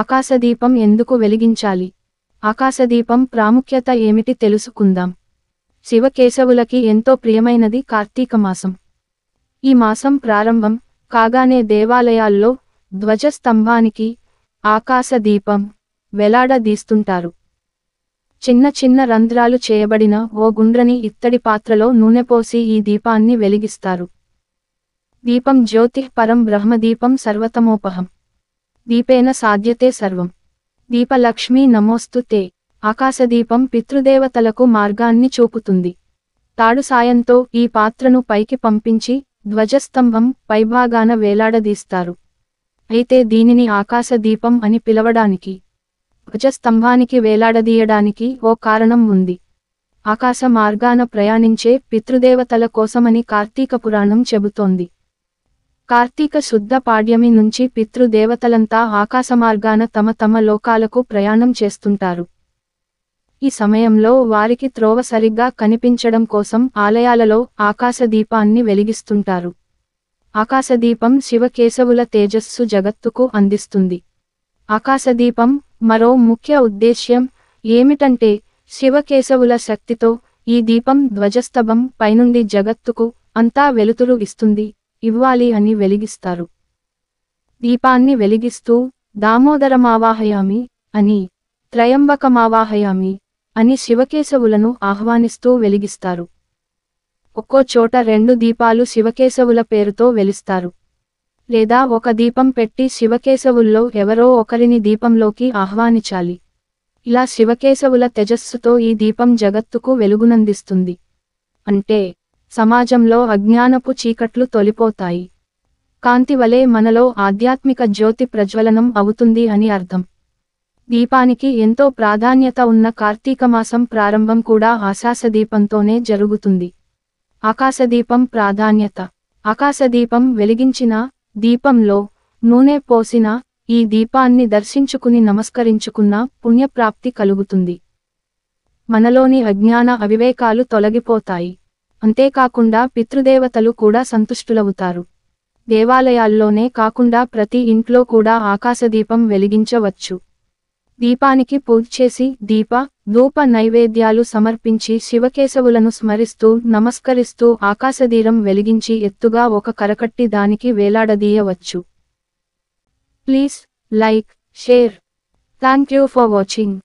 ఆకాశదీపం ఎందుకు వెలిగించాలి ఆకాశదీపం ప్రాముఖ్యత ఏమిటి తెలుసుకుందాం శివకేశవులకి ఎంతో ప్రియమైనది కార్తీక మాసం ఈ మాసం ప్రారంభం కాగానే దేవాలయాల్లో ధ్వజస్తంభానికి ఆకాశదీపం వెలాడదీస్తుంటారు చిన్న చిన్న రంధ్రాలు చేయబడిన ఓ గుండ్రని ఇత్తడి పాత్రలో నూనె పోసి ఈ దీపాన్ని వెలిగిస్తారు దీపం జ్యోతిపరం బ్రహ్మదీపం సర్వతమోపహం దీపేన సాధ్యతే సర్వం దీపలక్ష్మి నమోస్తు తే ఆకాశదీపం పితృదేవతలకు మార్గాన్ని చూపుతుంది తాడు సాయంతో ఈ పాత్రను పైకి పంపించి ధ్వజస్తంభం పైభాగాన వేలాడదీస్తారు అయితే దీనిని ఆకాశదీపం అని పిలవడానికి ధ్వజస్తంభానికి వేలాడదీయడానికి ఓ కారణం ఉంది ఆకాశ మార్గాన ప్రయాణించే పితృదేవతల కోసమని కార్తీక పురాణం చెబుతోంది కార్తీక శుద్ధ పాడ్యమి నుంచి పితృదేవతలంతా ఆకాశమార్గాన తమ తమ లోకాలకు ప్రయాణం చేస్తుంటారు ఈ సమయంలో వారికి త్రోవ సరిగ్గా కనిపించడం కోసం ఆలయాలలో ఆకాశదీపాన్ని వెలిగిస్తుంటారు ఆకాశదీపం శివకేశవుల తేజస్సు జగత్తుకు అందిస్తుంది ఆకాశదీపం మరో ముఖ్య ఉద్దేశ్యం ఏమిటంటే శివకేశవుల శక్తితో ఈ దీపం ధ్వజస్తభం పైనుండి జగత్తుకు అంతా వెలుతురు ఇస్తుంది ఇవ్వాలి అని వెలిగిస్తారు దీపాన్ని వెలిగిస్తూ దామోదరమావాహయామి అని త్రయంబకమావాహయామి అని శివకేశవులను ఆహ్వానిస్తూ వెలిగిస్తారు ఒక్కో చోట రెండు దీపాలు శివకేశవుల పేరుతో వెలిస్తారు లేదా ఒక దీపం పెట్టి శివకేశవుల్లో ఎవరో ఒకరిని దీపంలోకి ఆహ్వానించాలి ఇలా శివకేశవుల తేజస్సుతో ఈ దీపం జగత్తుకు వెలుగునందిస్తుంది అంటే సమాజంలో అజ్ఞానపు చీకట్లు తొలిపోతాయి కాంతి వలె మనలో ఆధ్యాత్మిక జ్యోతి ప్రజ్వలనం అవుతుంది అని అర్థం దీపానికి ఎంతో ప్రాధాన్యత ఉన్న కార్తీక మాసం ప్రారంభం కూడా ఆశాసదీపంతోనే జరుగుతుంది ఆకాశదీపం ప్రాధాన్యత ఆకాశదీపం వెలిగించిన దీపంలో నూనె పోసిన ఈ దీపాన్ని దర్శించుకుని నమస్కరించుకున్న పుణ్యప్రాప్తి కలుగుతుంది మనలోని అజ్ఞాన అవివేకాలు తొలగిపోతాయి అంతేకాకుండా పితృదేవతలు కూడా సంతుష్టులవుతారు దేవాలయాల్లోనే కాకుండా ప్రతి ఇంట్లో కూడా ఆకాశదీపం వెలిగించవచ్చు దీపానికి పూజ చేసి దీప ధూప నైవేద్యాలు సమర్పించి శివకేశవులను స్మరిస్తూ నమస్కరిస్తూ ఆకాశదీరం వెలిగించి ఎత్తుగా ఒక కరకట్టి దానికి వేలాడదీయవచ్చు please like share thank you for watching